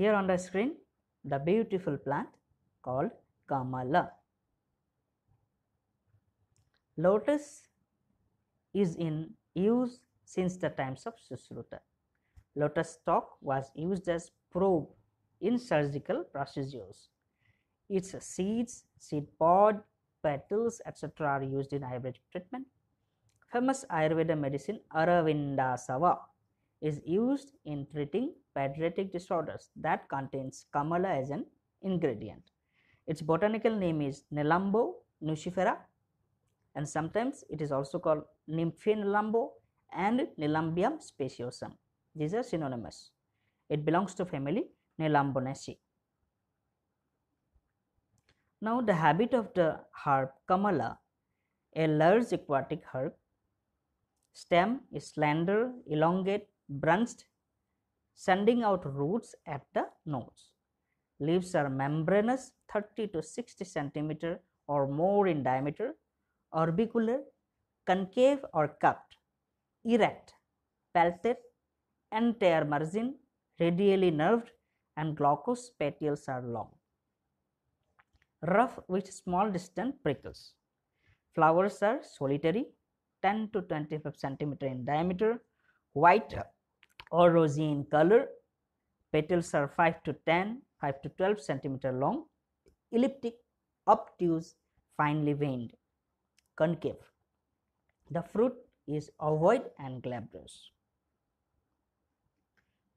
Here on the screen, the beautiful plant called Kamala. Lotus is in use since the times of Sushruta. Lotus stalk was used as probe in surgical procedures. Its seeds, seed pod, petals, etc. are used in Ayurvedic treatment. Famous Ayurveda medicine Aravindasava is used in treating pediatric disorders that contains Kamala as an ingredient. Its botanical name is Nelambo nucifera and sometimes it is also called Nymphanelambo and Nelambium speciosum. These are synonymous. It belongs to family Nelambonaceae. Now the habit of the herb Kamala, a large aquatic herb, stem is slender, elongate, branched, sending out roots at the nodes. Leaves are membranous 30 to 60 centimeter or more in diameter, orbicular, concave or cupped, erect, pelted, entire margin, radially nerved and glaucous petioles are long. Rough with small distant prickles. Flowers are solitary 10 to 25 centimeter in diameter, white or rosy in color. Petals are 5 to 10, 5 to 12 centimeter long, elliptic, obtuse, finely veined, concave. The fruit is ovoid and glabrous.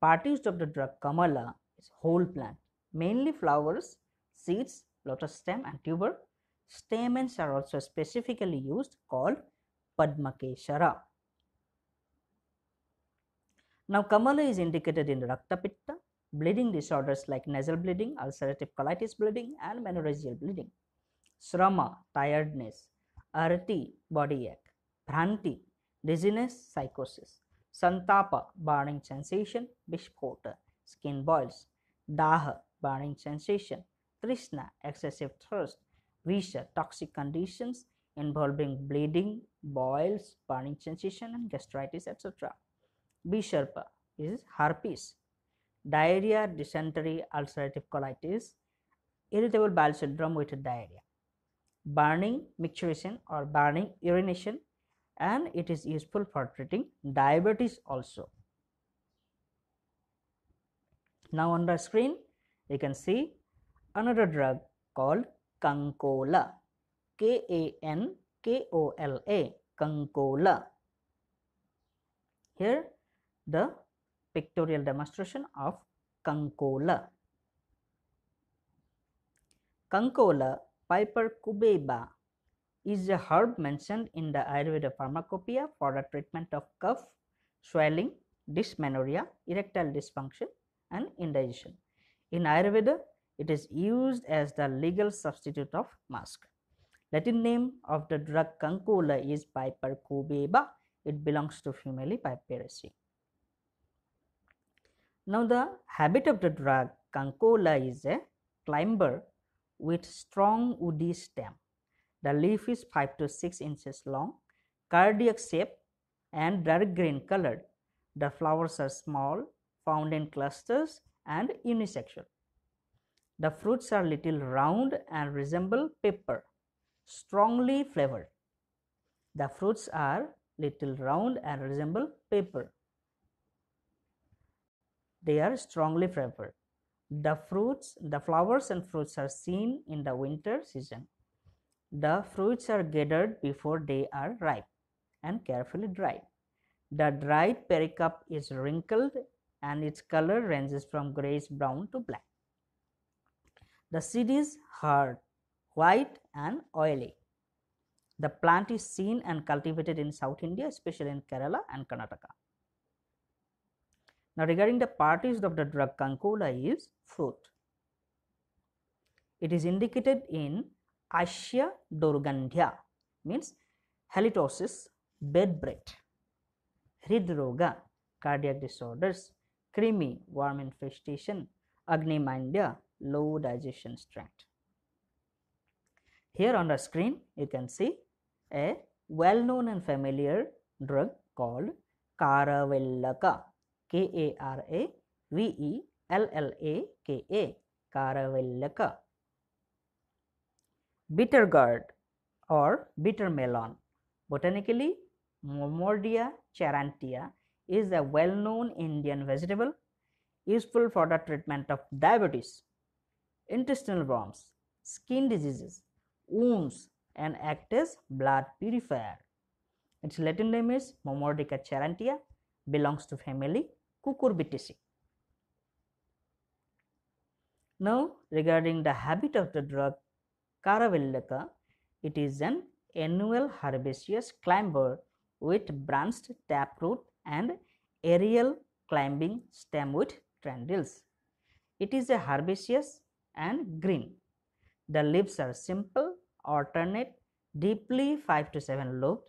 Part used of the drug Kamala is whole plant, mainly flowers, seeds, lotus stem and tuber. Stamens are also specifically used called Padmakeshara. Now, Kamala is indicated in Raktapitta, bleeding disorders like nasal bleeding, ulcerative colitis bleeding, and menorrhagial bleeding. Srama, tiredness. Arati, body ache. Bhranti, dizziness, psychosis. Santapa, burning sensation, bishpota, skin boils. Daha, burning sensation. Trishna, excessive thirst. Visha, toxic conditions involving bleeding, boils, burning sensation, and gastritis, etc. B is herpes, diarrhea, dysentery, ulcerative colitis, irritable bowel syndrome with diarrhea, burning micturition or burning urination, and it is useful for treating diabetes also. Now, on the screen, you can see another drug called Kankola, K A N K O L A, Kankola. Here, the pictorial demonstration of Kankola. Kankola piper cubeba is a herb mentioned in the Ayurveda pharmacopoeia for the treatment of cough, swelling, dysmenorrhea, erectile dysfunction and indigestion. In Ayurveda, it is used as the legal substitute of musk. Latin name of the drug Kankola is piper cubeba. It belongs to family Piperaceae. Now, the habit of the drug kankola is a climber with strong woody stem. The leaf is 5 to 6 inches long, cardiac shape, and dark green colored. The flowers are small, found in clusters, and unisexual. The fruits are little round and resemble pepper, strongly flavored. The fruits are little round and resemble pepper they are strongly favored. The fruits, the flowers and fruits are seen in the winter season. The fruits are gathered before they are ripe and carefully dried. The dried pericarp is wrinkled and its color ranges from grayish brown to black. The seed is hard, white, and oily. The plant is seen and cultivated in South India, especially in Kerala and Karnataka. Now, regarding the parties of the drug Kankola is fruit. It is indicated in Asya Dorgandhya means halitosis, bed breath, hridroga, cardiac disorders, creamy, worm infestation, agnimandya, low digestion strength. Here on the screen you can see a well known and familiar drug called Karavellaka, K a r a v e l l a k a A R A V bitter gourd or bitter melon. Botanically, Momordia charantia is a well known Indian vegetable useful for the treatment of diabetes, intestinal worms, skin diseases, wounds, and acts as blood purifier. Its Latin name is Momordica charantia, belongs to family now, regarding the habit of the drug Caravelica, it is an annual herbaceous climber with branched taproot and aerial climbing stem with tendrils. It is a herbaceous and green. The leaves are simple, alternate, deeply 5 to 7 lobed,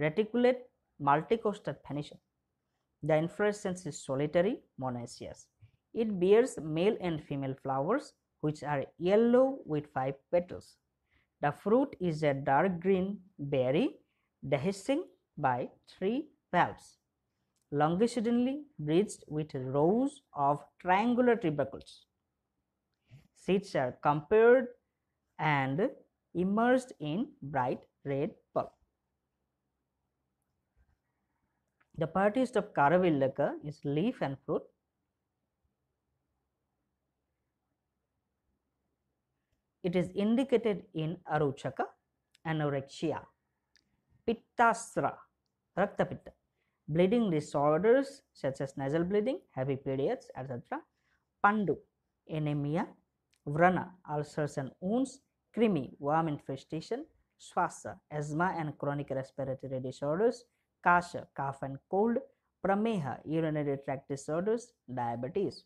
reticulate, multicostal paniculate. The inflorescence is solitary, monoecious. It bears male and female flowers which are yellow with five petals. The fruit is a dark green berry dehiscing by three valves, longitudinally bridged with rows of triangular tubercles. Seeds are compared and immersed in bright red pulp. The part of Karavillaka is leaf and fruit. It is indicated in Aruchaka, anorexia, Pittasra, Rakta Pitta, bleeding disorders such as nasal bleeding, heavy periods, etc., Pandu, anemia, Vrana, ulcers and wounds, Krimi, worm infestation, Swasa, asthma and chronic respiratory disorders, kasha, cough and cold, prameha, urinary tract disorders, diabetes.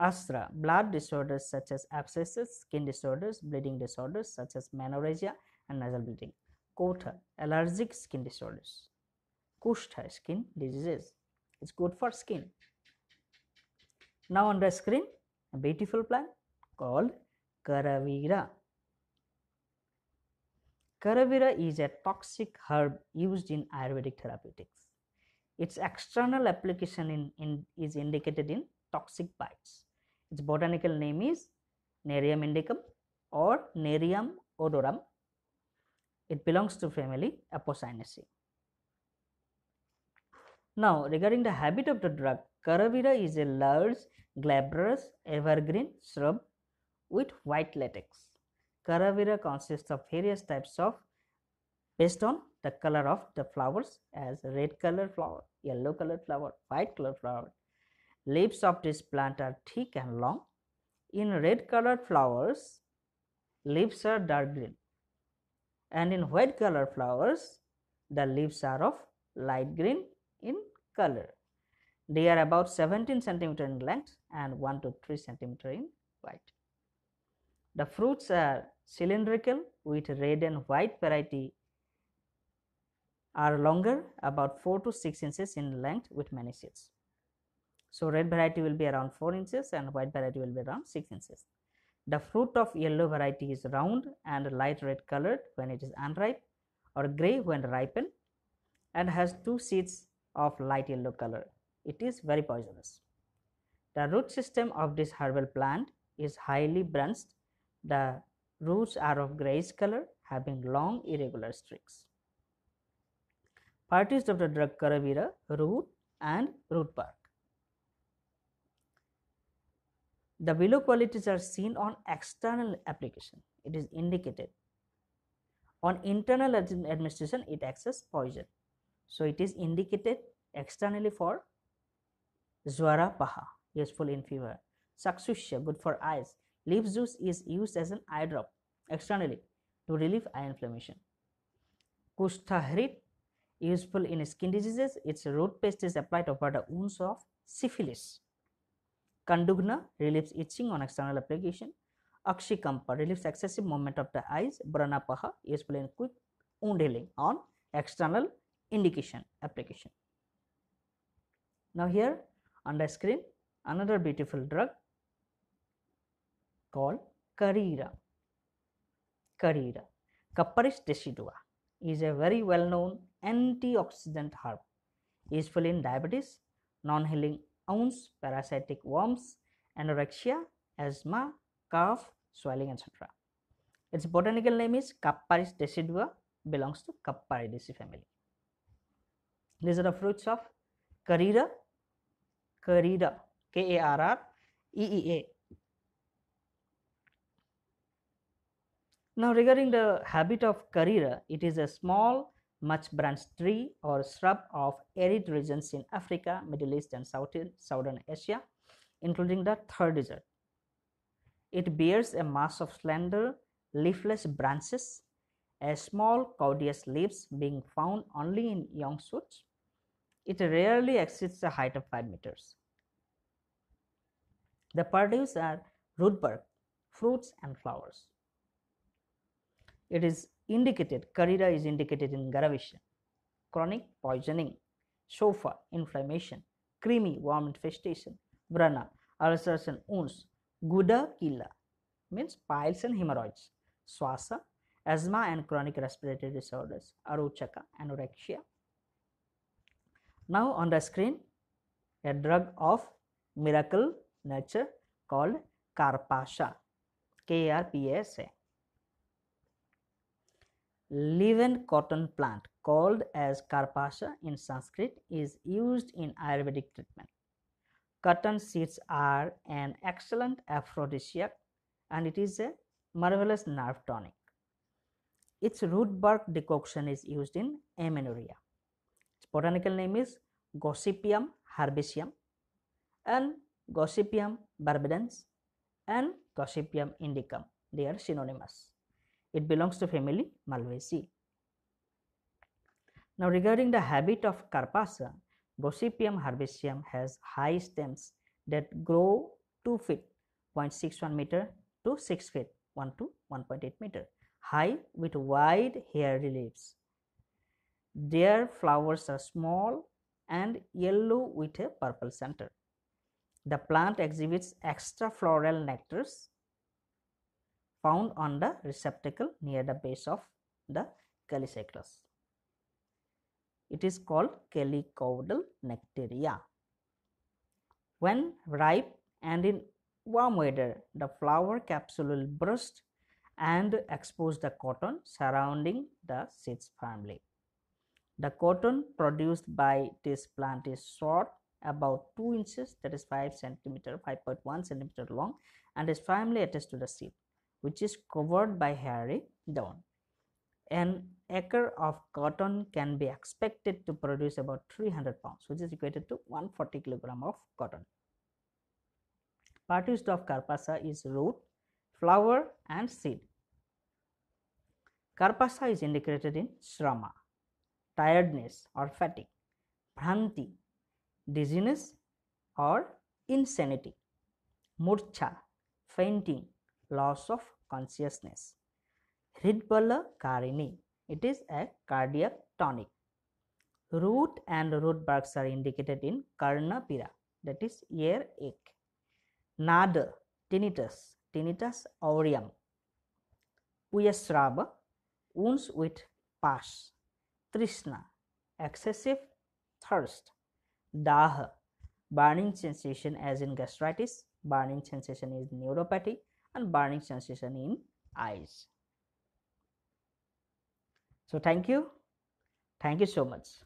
Astra, blood disorders such as abscesses, skin disorders, bleeding disorders such as menorrhagia and nasal bleeding. Kotha, allergic skin disorders. Kushtha, skin diseases. It's good for skin. Now on the screen, a beautiful plant called Karavira. Caravira is a toxic herb used in Ayurvedic therapeutics. Its external application in, in, is indicated in toxic bites. Its botanical name is Nerium indicum or Nerium odorum. It belongs to family Apocynaceae. Now, regarding the habit of the drug, Caravira is a large, glabrous, evergreen shrub with white latex. Caravira consists of various types of based on the color of the flowers as red color flower, yellow color flower, white color flower. Leaves of this plant are thick and long. In red colored flowers, leaves are dark green and in white colored flowers, the leaves are of light green in color. They are about 17 centimeter in length and 1 to 3 centimeter in height. The fruits are cylindrical with red and white variety are longer about 4 to 6 inches in length with many seeds. So, red variety will be around 4 inches and white variety will be around 6 inches. The fruit of yellow variety is round and light red colored when it is unripe or gray when ripened and has two seeds of light yellow color. It is very poisonous. The root system of this herbal plant is highly branched the roots are of grayish color having long irregular streaks. Parties of the drug caravira, root and root bark. The below qualities are seen on external application. It is indicated. On internal administration, it acts as poison. So, it is indicated externally for Zwara Paha, useful in fever. Sakshusha, good for eyes. Leaf juice is used as an eye drop externally to relieve eye inflammation. Kushtahrit useful in skin diseases. Its root paste is applied over the wounds of syphilis. Kandugna relieves itching on external application. Akshikampa relieves excessive movement of the eyes. Branapaha useful in quick wound healing on external indication application. Now here on the screen another beautiful drug called Carrera. Carrera. Cuperis decidua is a very well known antioxidant herb useful in diabetes, non healing wounds, parasitic worms, anorexia, asthma, cough, swelling, etc. Its botanical name is Capparis decidua, belongs to Capparidaceae family. These are the fruits of Carrera, Carrera, K A R R E E A, Now regarding the habit of carrera, it is a small much branched tree or shrub of arid regions in Africa, Middle East and Southern, Southern Asia, including the third desert. It bears a mass of slender leafless branches, a small caudous leaves being found only in young shoots. It rarely exceeds a height of 5 meters. The produce are root bark, fruits and flowers. It is indicated, karira is indicated in Garavishya. Chronic poisoning, sofa, inflammation, creamy, warm infestation, brana, ulcers and wounds, guda, killa, means piles and hemorrhoids, swasa, asthma and chronic respiratory disorders, aruchaka, anorexia. Now on the screen, a drug of miracle nature called Karpasha, KRPS. Leven cotton plant called as Karpasha in Sanskrit is used in Ayurvedic treatment. Cotton seeds are an excellent aphrodisiac and it is a marvelous nerve tonic. Its root bark decoction is used in amenorrhea. Its botanical name is Gossypium herbaceum and Gossypium barbadens and Gossypium indicum. They are synonymous. It belongs to family Malvaceae. Now regarding the habit of Carpacea, Gossypium herbaceum has high stems that grow 2 feet 0.61 meter to 6 feet 1 to 1.8 meter high with wide hairy leaves. Their flowers are small and yellow with a purple center. The plant exhibits extra floral nectars found on the receptacle near the base of the calycyclus. It is called calicoidal nectaria. When ripe and in warm weather, the flower capsule will burst and expose the cotton surrounding the seeds firmly. The cotton produced by this plant is short, about 2 inches, that is 5 centimeter, 5.1 centimeter long, and is firmly attached to the seed which is covered by hairy down. An acre of cotton can be expected to produce about 300 pounds, which is equated to 140 kilogram of cotton. used of carpasa is root, flower and seed. Karpasa is indicated in shrama, tiredness or fatigue, bhranti, dizziness or insanity, murcha, fainting, loss of consciousness. Hridbala Karini, it is a cardiac tonic. Root and root barks are indicated in Karna Pira, that is ear ache. Nada, tinnitus, tinnitus aureum. Uyasrava, wounds with pus. Trishna, excessive thirst. Daha, burning sensation as in gastritis, burning sensation is neuropathy and burning sensation in eyes. So, thank you. Thank you so much.